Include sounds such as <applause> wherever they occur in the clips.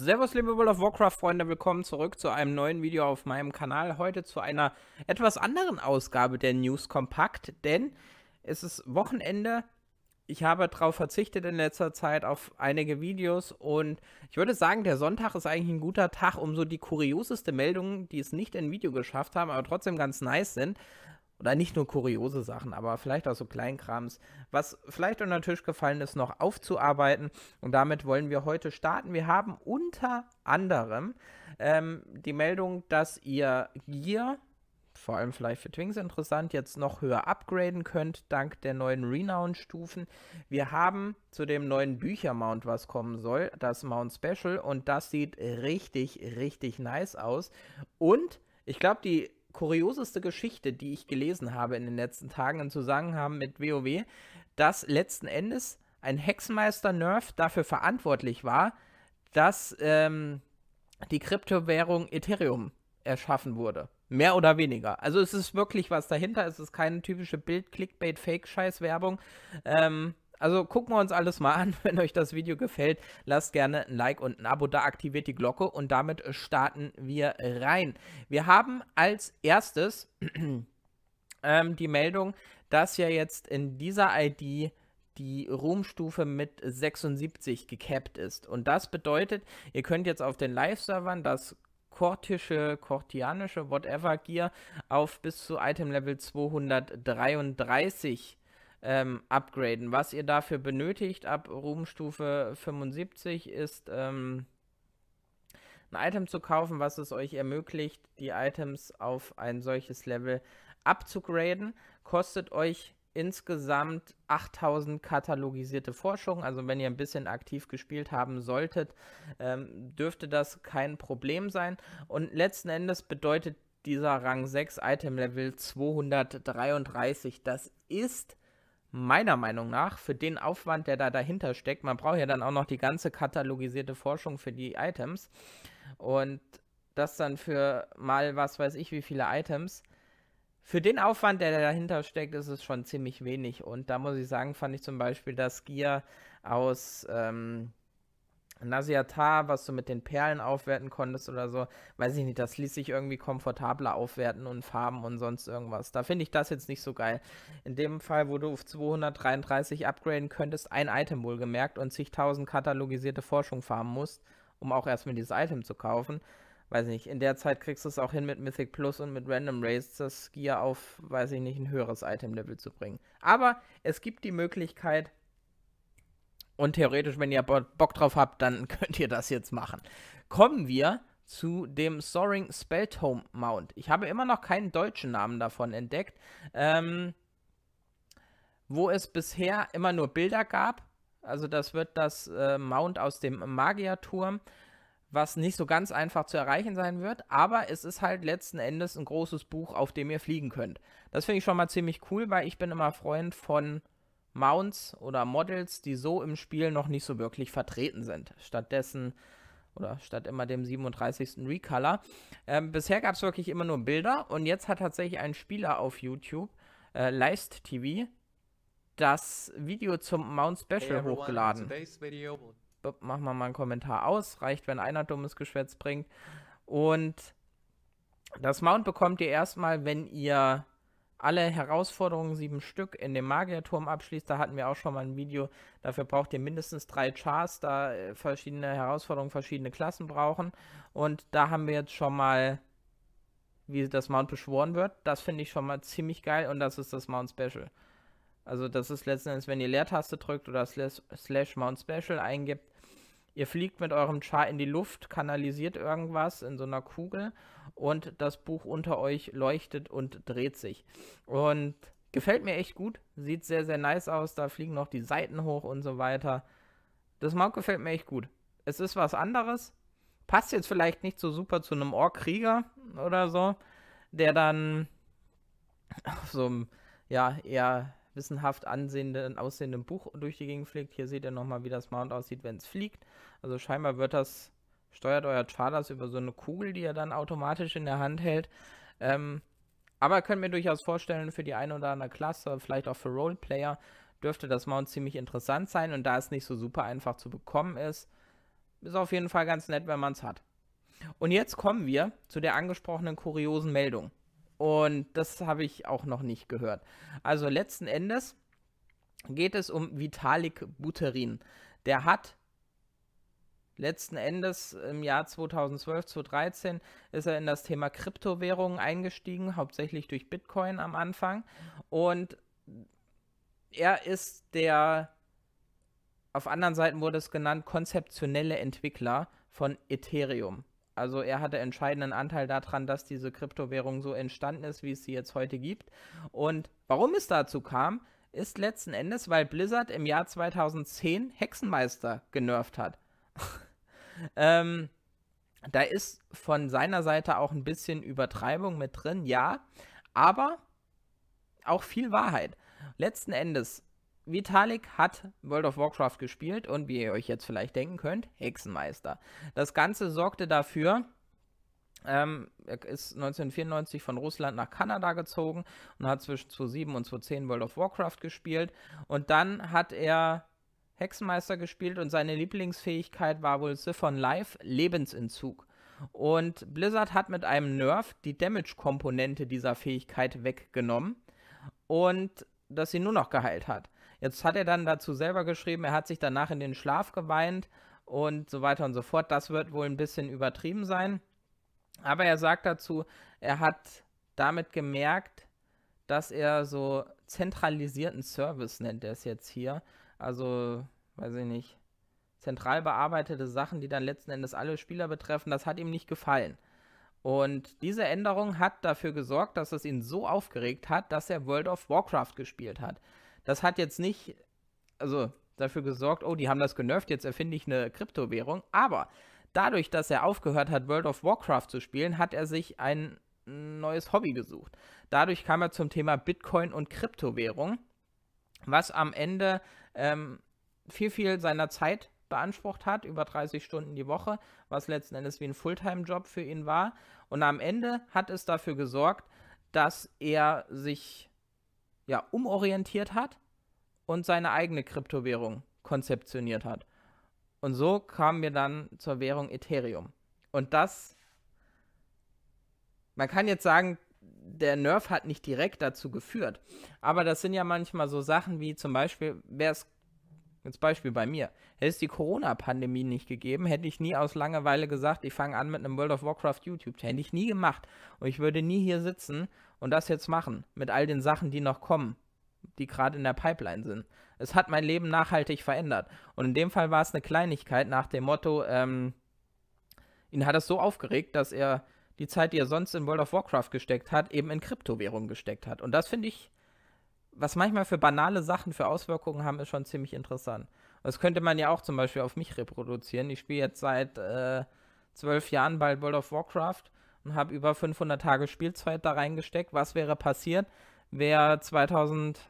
Servus, liebe World of Warcraft-Freunde, willkommen zurück zu einem neuen Video auf meinem Kanal. Heute zu einer etwas anderen Ausgabe der News Kompakt, denn es ist Wochenende. Ich habe darauf verzichtet in letzter Zeit auf einige Videos und ich würde sagen, der Sonntag ist eigentlich ein guter Tag, um so die kurioseste Meldungen, die es nicht in Video geschafft haben, aber trotzdem ganz nice sind, oder nicht nur kuriose Sachen, aber vielleicht auch so Kleinkrams, was vielleicht unter den Tisch gefallen ist, noch aufzuarbeiten. Und damit wollen wir heute starten. Wir haben unter anderem ähm, die Meldung, dass ihr hier vor allem vielleicht für Twings interessant, jetzt noch höher upgraden könnt, dank der neuen Renown-Stufen. Wir haben zu dem neuen Büchermount, was kommen soll, das Mount Special. Und das sieht richtig, richtig nice aus. Und ich glaube, die kurioseste Geschichte, die ich gelesen habe in den letzten Tagen im Zusammenhang mit WoW, dass letzten Endes ein Hexenmeister-Nerf dafür verantwortlich war, dass ähm, die Kryptowährung Ethereum erschaffen wurde. Mehr oder weniger. Also es ist wirklich was dahinter. Es ist keine typische Bild-Clickbait-Fake-Scheiß-Werbung. Ähm, also gucken wir uns alles mal an. <laughs> Wenn euch das Video gefällt, lasst gerne ein Like und ein Abo da, aktiviert die Glocke und damit starten wir rein. Wir haben als erstes <clears throat> ähm, die Meldung, dass ja jetzt in dieser ID die Ruhmstufe mit 76 gecapped ist. Und das bedeutet, ihr könnt jetzt auf den Live-Servern das kortische, kortianische, whatever Gear auf bis zu Item Level 233 ähm, upgraden. Was ihr dafür benötigt ab Ruhmstufe 75 ist ähm, ein Item zu kaufen, was es euch ermöglicht, die Items auf ein solches Level abzugraden. Kostet euch insgesamt 8000 katalogisierte Forschung. Also wenn ihr ein bisschen aktiv gespielt haben solltet, ähm, dürfte das kein Problem sein. Und letzten Endes bedeutet dieser Rang 6 Item Level 233. Das ist meiner Meinung nach für den Aufwand, der da dahinter steckt, man braucht ja dann auch noch die ganze katalogisierte Forschung für die Items und das dann für mal was weiß ich wie viele Items. Für den Aufwand, der dahinter steckt, ist es schon ziemlich wenig und da muss ich sagen, fand ich zum Beispiel das Gear aus ähm, Nasiatar, was du mit den Perlen aufwerten konntest oder so, weiß ich nicht, das ließ sich irgendwie komfortabler aufwerten und Farben und sonst irgendwas. Da finde ich das jetzt nicht so geil. In dem Fall, wo du auf 233 upgraden könntest, ein Item wohlgemerkt und zigtausend katalogisierte Forschung farmen musst, um auch erstmal dieses Item zu kaufen. Weiß ich nicht, in der Zeit kriegst du es auch hin mit Mythic Plus und mit Random Race das Gear auf, weiß ich nicht, ein höheres Item-Level zu bringen. Aber es gibt die Möglichkeit, und theoretisch, wenn ihr Bock drauf habt, dann <laughs> könnt ihr das jetzt machen. Kommen wir zu dem Soaring Spelltome Mount. Ich habe immer noch keinen deutschen Namen davon entdeckt, ähm, wo es bisher immer nur Bilder gab. Also das wird das äh, Mount aus dem Magierturm, was nicht so ganz einfach zu erreichen sein wird, aber es ist halt letzten Endes ein großes Buch, auf dem ihr fliegen könnt. Das finde ich schon mal ziemlich cool, weil ich bin immer Freund von Mounts oder Models, die so im Spiel noch nicht so wirklich vertreten sind. Stattdessen oder statt immer dem 37. Recolor. Ähm, bisher gab es wirklich immer nur Bilder und jetzt hat tatsächlich ein Spieler auf YouTube, äh, Leist TV, das Video zum Mount Special hey hochgeladen. Machen wir mal einen Kommentar aus. Reicht, wenn einer dummes Geschwätz bringt. Und das Mount bekommt ihr erstmal, wenn ihr alle Herausforderungen, sieben Stück, in dem Magierturm abschließt. Da hatten wir auch schon mal ein Video. Dafür braucht ihr mindestens drei Chars, da äh, verschiedene Herausforderungen, verschiedene Klassen brauchen. Und da haben wir jetzt schon mal, wie das Mount beschworen wird. Das finde ich schon mal ziemlich geil und das ist das Mount Special. Also das ist letzten Endes, wenn ihr Leertaste drückt oder slash, slash Mount Special eingibt, Ihr fliegt mit eurem Char in die Luft, kanalisiert irgendwas in so einer Kugel und das Buch unter euch leuchtet und dreht sich. Und gefällt mir echt gut. Sieht sehr, sehr nice aus. Da fliegen noch die Seiten hoch und so weiter. Das Mount gefällt mir echt gut. Es ist was anderes. Passt jetzt vielleicht nicht so super zu einem Ork-Krieger oder so, der dann auf so einem, ja, eher wissenhaft ansehenden, aussehenden Buch durch die Gegend fliegt. Hier seht ihr nochmal, wie das Mount aussieht, wenn es fliegt. Also scheinbar wird das, steuert euer Char über so eine Kugel, die er dann automatisch in der Hand hält. Ähm, aber könnt mir durchaus vorstellen, für die eine oder andere Klasse, vielleicht auch für Roleplayer, dürfte das Mount ziemlich interessant sein. Und da es nicht so super einfach zu bekommen ist, ist auf jeden Fall ganz nett, wenn man es hat. Und jetzt kommen wir zu der angesprochenen kuriosen Meldung. Und das habe ich auch noch nicht gehört. Also letzten Endes geht es um Vitalik Buterin. Der hat letzten Endes im Jahr 2012, 2013 ist er in das Thema Kryptowährungen eingestiegen, hauptsächlich durch Bitcoin am Anfang. Und er ist der, auf anderen Seiten wurde es genannt, konzeptionelle Entwickler von Ethereum. Also er hatte entscheidenden Anteil daran, dass diese Kryptowährung so entstanden ist, wie es sie jetzt heute gibt. Und warum es dazu kam, ist letzten Endes, weil Blizzard im Jahr 2010 Hexenmeister genervt hat. <laughs> ähm, da ist von seiner Seite auch ein bisschen Übertreibung mit drin, ja, aber auch viel Wahrheit. Letzten Endes Vitalik hat World of Warcraft gespielt und wie ihr euch jetzt vielleicht denken könnt, Hexenmeister. Das Ganze sorgte dafür, ähm, er ist 1994 von Russland nach Kanada gezogen und hat zwischen 2007 und 2010 World of Warcraft gespielt. Und dann hat er Hexenmeister gespielt und seine Lieblingsfähigkeit war wohl Siphon Life, Lebensentzug. Und Blizzard hat mit einem Nerf die Damage-Komponente dieser Fähigkeit weggenommen und dass sie nur noch geheilt hat. Jetzt hat er dann dazu selber geschrieben, er hat sich danach in den Schlaf geweint und so weiter und so fort. Das wird wohl ein bisschen übertrieben sein. Aber er sagt dazu, er hat damit gemerkt, dass er so zentralisierten Service nennt er es jetzt hier. Also, weiß ich nicht, zentral bearbeitete Sachen, die dann letzten Endes alle Spieler betreffen, das hat ihm nicht gefallen. Und diese Änderung hat dafür gesorgt, dass es ihn so aufgeregt hat, dass er World of Warcraft gespielt hat das hat jetzt nicht, also dafür gesorgt, oh, die haben das genervt, jetzt erfinde ich eine Kryptowährung. Aber dadurch, dass er aufgehört hat, World of Warcraft zu spielen, hat er sich ein neues Hobby gesucht. Dadurch kam er zum Thema Bitcoin und Kryptowährung, was am Ende ähm, viel, viel seiner Zeit beansprucht hat, über 30 Stunden die Woche, was letzten Endes wie ein Fulltime-Job für ihn war. Und am Ende hat es dafür gesorgt, dass er sich ja, umorientiert hat und seine eigene Kryptowährung konzeptioniert hat. Und so kamen wir dann zur Währung Ethereum. Und das, man kann jetzt sagen, der Nerf hat nicht direkt dazu geführt. Aber das sind ja manchmal so Sachen wie zum Beispiel, wäre es, jetzt Beispiel bei mir, hätte es die Corona-Pandemie nicht gegeben, hätte ich nie aus Langeweile gesagt, ich fange an mit einem World of Warcraft YouTube. Hätte ich nie gemacht. Und ich würde nie hier sitzen und das jetzt machen mit all den Sachen, die noch kommen, die gerade in der Pipeline sind. Es hat mein Leben nachhaltig verändert. Und in dem Fall war es eine Kleinigkeit nach dem Motto, ähm, ihn hat es so aufgeregt, dass er die Zeit, die er sonst in World of Warcraft gesteckt hat, eben in Kryptowährungen gesteckt hat. Und das finde ich, was manchmal für banale Sachen für Auswirkungen haben, ist schon ziemlich interessant. Das könnte man ja auch zum Beispiel auf mich reproduzieren. Ich spiele jetzt seit äh, zwölf Jahren bald World of Warcraft und habe über 500 Tage Spielzeit da reingesteckt. Was wäre passiert, wäre 2000,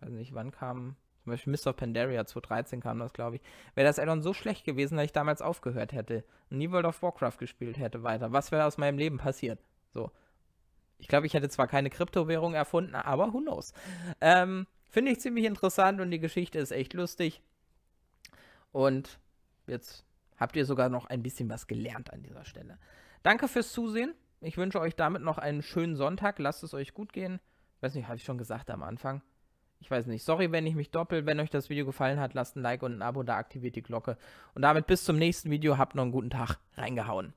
weiß nicht, wann kam, zum Beispiel Mist of Pandaria 2013 kam das, glaube ich, wäre das Addon so schlecht gewesen, dass ich damals aufgehört hätte und nie World of Warcraft gespielt hätte weiter. Was wäre aus meinem Leben passiert? So. Ich glaube, ich hätte zwar keine Kryptowährung erfunden, aber who knows. Ähm, Finde ich ziemlich interessant und die Geschichte ist echt lustig. Und jetzt habt ihr sogar noch ein bisschen was gelernt an dieser Stelle. Danke fürs Zusehen. Ich wünsche euch damit noch einen schönen Sonntag. Lasst es euch gut gehen. Weiß nicht, habe ich schon gesagt am Anfang. Ich weiß nicht. Sorry, wenn ich mich doppel. Wenn euch das Video gefallen hat, lasst ein Like und ein Abo da, aktiviert die Glocke. Und damit bis zum nächsten Video. Habt noch einen guten Tag. Reingehauen.